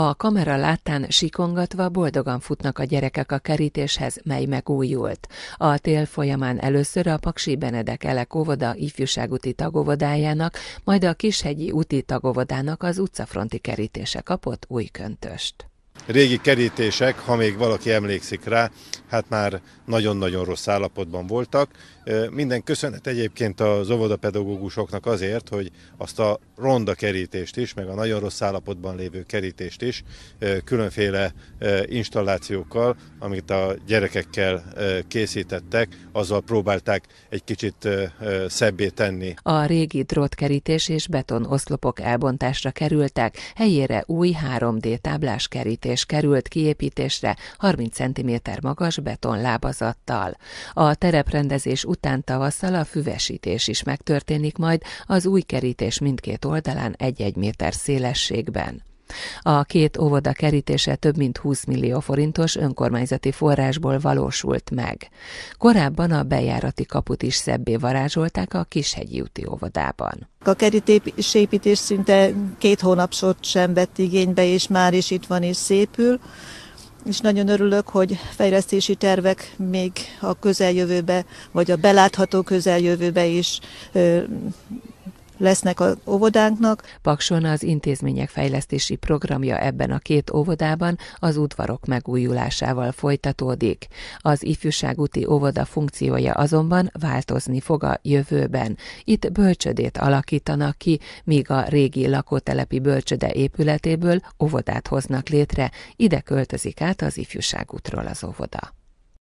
A kamera láttán sikongatva boldogan futnak a gyerekek a kerítéshez, mely megújult. A tél folyamán először a Paksi Benedek Elek óvoda ifjúságúti tagovodájának, majd a Kishegyi úti tagovodának az utcafronti kerítése kapott új köntöst. Régi kerítések, ha még valaki emlékszik rá, hát már nagyon-nagyon rossz állapotban voltak. Minden köszönet egyébként az óvodapedagógusoknak azért, hogy azt a ronda kerítést is, meg a nagyon rossz állapotban lévő kerítést is különféle installációkkal, amit a gyerekekkel készítettek, azzal próbálták egy kicsit szebbé tenni. A régi drótkerítés és beton oszlopok elbontásra kerültek, helyére új 3D táblás kerítés építés került kiépítésre 30 cm magas betonlábazattal. A tereprendezés után tavasszal a füvesítés is megtörténik majd az új kerítés mindkét oldalán egy-egy méter szélességben. A két óvoda kerítése több mint 20 millió forintos önkormányzati forrásból valósult meg. Korábban a bejárati kaput is szebbé varázsolták a Kishegyi úti óvodában. A kerítésépítés szinte két hónap sort sem vett igénybe, és már is itt van és szépül és nagyon örülök, hogy fejlesztési tervek még a közeljövőbe, vagy a belátható közeljövőbe is ö, lesznek az óvodánknak. Pakson az intézmények fejlesztési programja ebben a két óvodában az udvarok megújulásával folytatódik. Az ifjúságúti óvoda funkciója azonban változni fog a jövőben. Itt bölcsödét alakítanak ki, míg a régi lakótelepi bölcsöde épületéből óvodát hoznak létre, ide költözik át az ifjúságútról az óvoda.